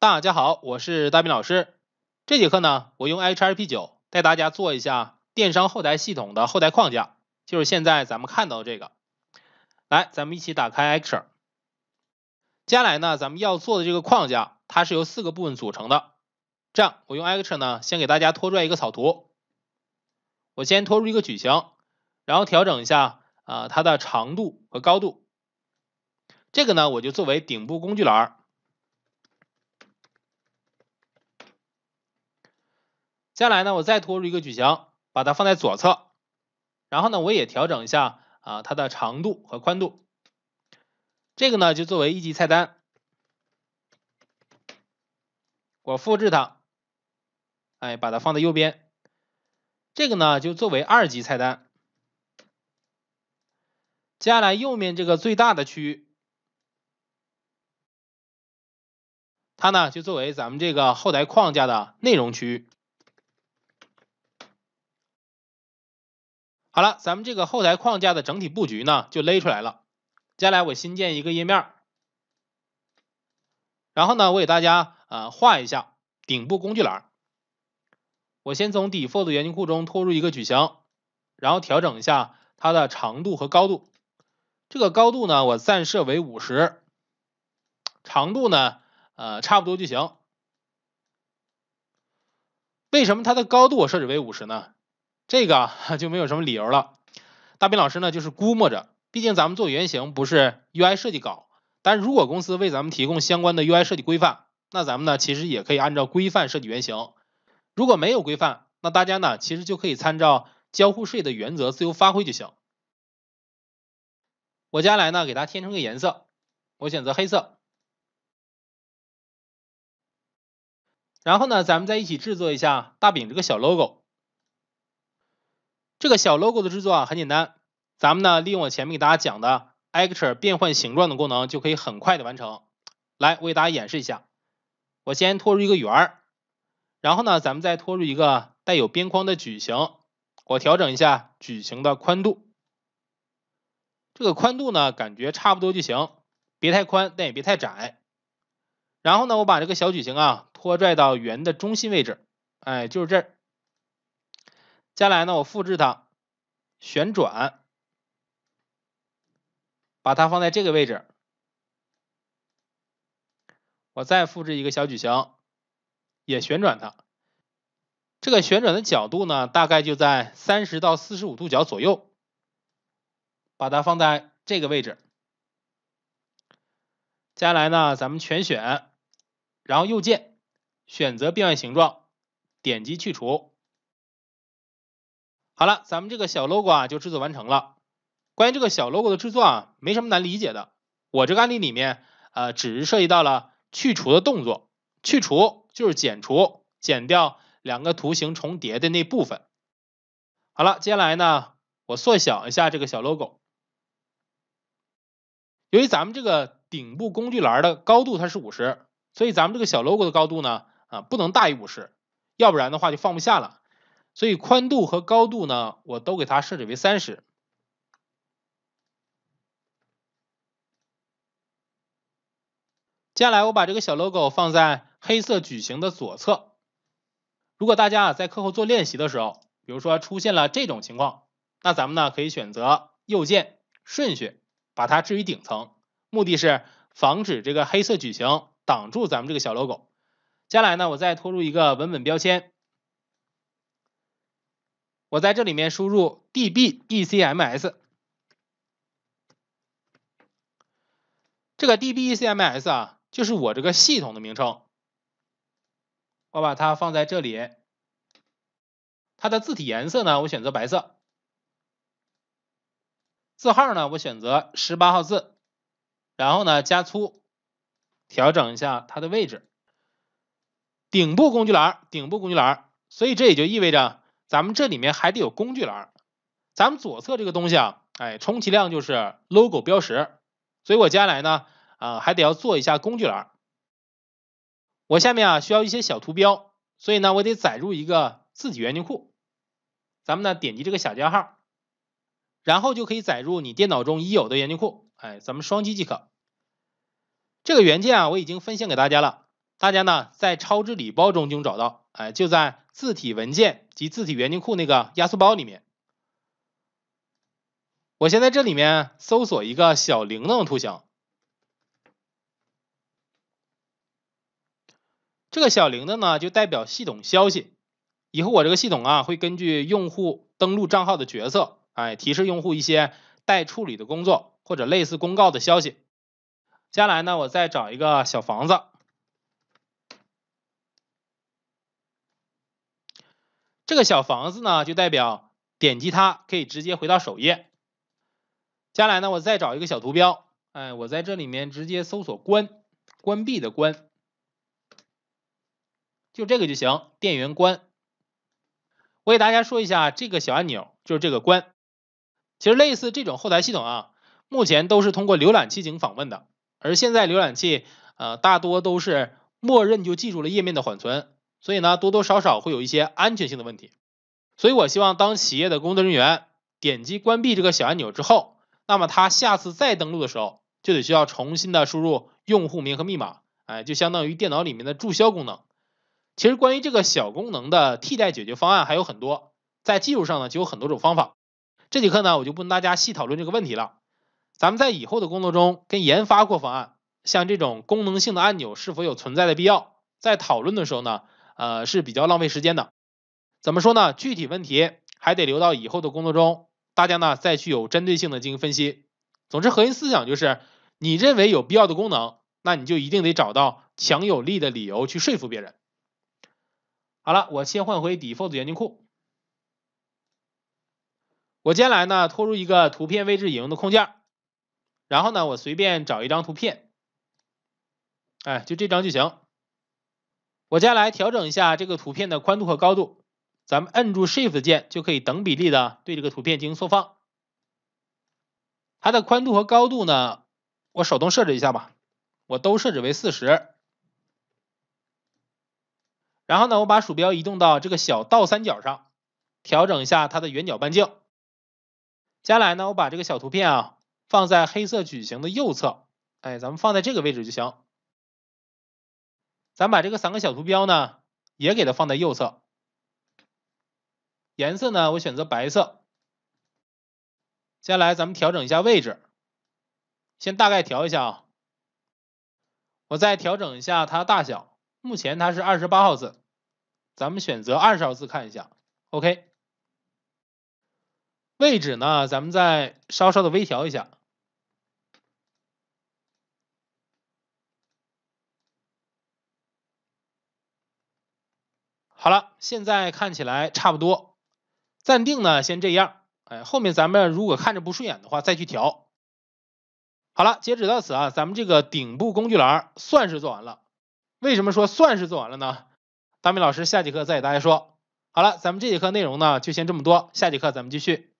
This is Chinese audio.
大家好，我是大斌老师。这节课呢，我用 H R P 九带大家做一下电商后台系统的后台框架，就是现在咱们看到这个。来，咱们一起打开 Action。接下来呢，咱们要做的这个框架，它是由四个部分组成的。这样，我用 Action 呢，先给大家拖拽一个草图。我先拖出一个矩形，然后调整一下啊，它的长度和高度。这个呢，我就作为顶部工具栏。接下来呢，我再拖入一个矩形，把它放在左侧，然后呢，我也调整一下啊它的长度和宽度。这个呢就作为一级菜单，我复制它，哎，把它放在右边，这个呢就作为二级菜单。接下来右面这个最大的区域，它呢就作为咱们这个后台框架的内容区域。好了，咱们这个后台框架的整体布局呢，就勒出来了。接下来我新建一个页面，然后呢，我给大家呃画一下顶部工具栏。我先从 default 的原型库中拖入一个矩形，然后调整一下它的长度和高度。这个高度呢，我暂设为五十，长度呢，呃，差不多就行。为什么它的高度我设置为五十呢？这个 就没有什么理由了。大兵老师呢，就是估摸着，毕竟咱们做原型不是 U I 设计稿。但如果公司为咱们提供相关的 U I 设计规范，那咱们呢，其实也可以按照规范设计原型。如果没有规范，那大家呢，其实就可以参照交互税的原则自由发挥就行。我接下来呢，给它填充个颜色，我选择黑色。然后呢，咱们再一起制作一下大饼这个小 logo。这个小 logo 的制作啊，很简单，咱们呢利用我前面给大家讲的 actor 变换形状的功能，就可以很快的完成。来，我给大家演示一下。我先拖入一个圆儿，然后呢，咱们再拖入一个带有边框的矩形。我调整一下矩形的宽度，这个宽度呢，感觉差不多就行，别太宽，但也别太窄。然后呢，我把这个小矩形啊拖拽到圆的中心位置，哎，就是这儿。接下来呢，我复制它，旋转，把它放在这个位置。我再复制一个小矩形，也旋转它。这个旋转的角度呢，大概就在三十到四十五度角左右。把它放在这个位置。接下来呢，咱们全选，然后右键选择变换形状，点击去除。好了，咱们这个小 logo 啊就制作完成了。关于这个小 logo 的制作啊，没什么难理解的。我这个案例里面，呃，只是涉及到了去除的动作，去除就是剪除，剪掉两个图形重叠的那部分。好了，接下来呢，我缩小一下这个小 logo。由于咱们这个顶部工具栏的高度它是五十，所以咱们这个小 logo 的高度呢，啊，不能大于五十，要不然的话就放不下了。所以宽度和高度呢，我都给它设置为三十。接下来我把这个小 logo 放在黑色矩形的左侧。如果大家啊在课后做练习的时候，比如说出现了这种情况，那咱们呢可以选择右键顺序，把它置于顶层，目的是防止这个黑色矩形挡住咱们这个小 logo。接下来呢，我再拖入一个文本标签。我在这里面输入 DBECMS，这个 DBECMS 啊，就是我这个系统的名称。我把它放在这里，它的字体颜色呢，我选择白色，字号呢，我选择十八号字，然后呢加粗，调整一下它的位置。顶部工具栏，顶部工具栏，所以这也就意味着。咱们这里面还得有工具栏，咱们左侧这个东西啊，哎，充其量就是 logo 标识，所以我接下来呢，啊，还得要做一下工具栏。我下面啊需要一些小图标，所以呢，我得载入一个自己研究库。咱们呢点击这个小加号，然后就可以载入你电脑中已有的研究库，哎，咱们双击即可。这个原件啊我已经分享给大家了，大家呢在超值礼包中就能找到，哎，就在。字体文件及字体源进库那个压缩包里面，我先在这里面搜索一个小铃铛图形。这个小铃铛呢，就代表系统消息。以后我这个系统啊，会根据用户登录账号的角色，哎，提示用户一些待处理的工作或者类似公告的消息。接下来呢，我再找一个小房子。这个小房子呢，就代表点击它可以直接回到首页。接下来呢，我再找一个小图标，哎，我在这里面直接搜索“关”、“关闭”的“关”，就这个就行，电源关。我给大家说一下这个小按钮，就是这个“关”。其实类似这种后台系统啊，目前都是通过浏览器进行访问的，而现在浏览器呃大多都是默认就记住了页面的缓存。所以呢，多多少少会有一些安全性的问题。所以我希望当企业的工作人员点击关闭这个小按钮之后，那么他下次再登录的时候，就得需要重新的输入用户名和密码，哎，就相当于电脑里面的注销功能。其实关于这个小功能的替代解决方案还有很多，在技术上呢，就有很多种方法。这节课呢，我就不跟大家细讨论这个问题了。咱们在以后的工作中跟研发过方案，像这种功能性的按钮是否有存在的必要，在讨论的时候呢。呃，是比较浪费时间的，怎么说呢？具体问题还得留到以后的工作中，大家呢再去有针对性的进行分析。总之，核心思想就是，你认为有必要的功能，那你就一定得找到强有力的理由去说服别人。好了，我切换回 default 研究库，我接下来呢拖入一个图片位置引用的控件，然后呢我随便找一张图片，哎，就这张就行。我接下来调整一下这个图片的宽度和高度，咱们摁住 Shift 键就可以等比例的对这个图片进行缩放。它的宽度和高度呢，我手动设置一下吧，我都设置为四十。然后呢，我把鼠标移动到这个小倒三角上，调整一下它的圆角半径。接下来呢，我把这个小图片啊放在黑色矩形的右侧，哎，咱们放在这个位置就行。咱把这个三个小图标呢，也给它放在右侧，颜色呢我选择白色。接下来咱们调整一下位置，先大概调一下啊，我再调整一下它大小，目前它是二十八号字，咱们选择二十号字看一下。OK，位置呢咱们再稍稍的微调一下。好了，现在看起来差不多，暂定呢，先这样。哎，后面咱们如果看着不顺眼的话，再去调。好了，截止到此啊，咱们这个顶部工具栏算是做完了。为什么说算是做完了呢？大米老师下节课再给大家说。好了，咱们这节课内容呢就先这么多，下节课咱们继续。